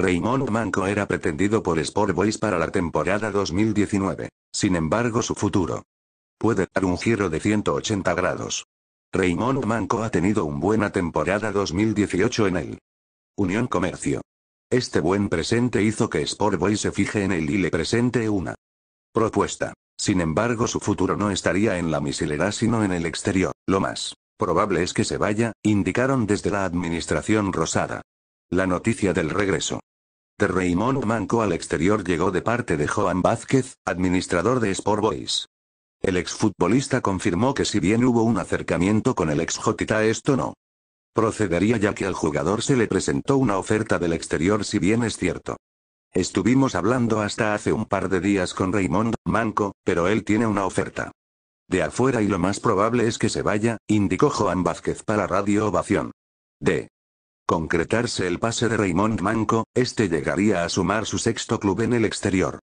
Raymond Manco era pretendido por Sport Boys para la temporada 2019. Sin embargo, su futuro puede dar un giro de 180 grados. Raymond Manco ha tenido una buena temporada 2018 en el Unión Comercio. Este buen presente hizo que Sport Boys se fije en él y le presente una propuesta. Sin embargo, su futuro no estaría en la misilera sino en el exterior. Lo más probable es que se vaya, indicaron desde la administración rosada. La noticia del regreso de Raymond Manco al exterior llegó de parte de Joan Vázquez, administrador de Sport Boys. El exfutbolista confirmó que si bien hubo un acercamiento con el exjoquita esto no procedería ya que al jugador se le presentó una oferta del exterior si bien es cierto. Estuvimos hablando hasta hace un par de días con Raymond Manco, pero él tiene una oferta. De afuera y lo más probable es que se vaya, indicó Joan Vázquez para Radio Ovación. D concretarse el pase de Raymond Manco, este llegaría a sumar su sexto club en el exterior.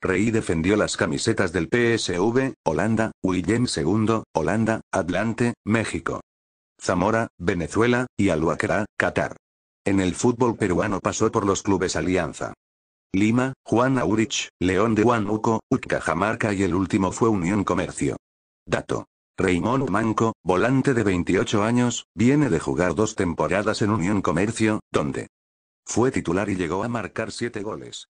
Rey defendió las camisetas del PSV, Holanda, William II, Holanda, Atlante, México. Zamora, Venezuela, y al Qatar. En el fútbol peruano pasó por los clubes Alianza. Lima, Juan Aurich, León de Huánuco, Utcajamarca y el último fue Unión Comercio. Dato. Raymond Manco, volante de 28 años, viene de jugar dos temporadas en Unión Comercio, donde fue titular y llegó a marcar 7 goles.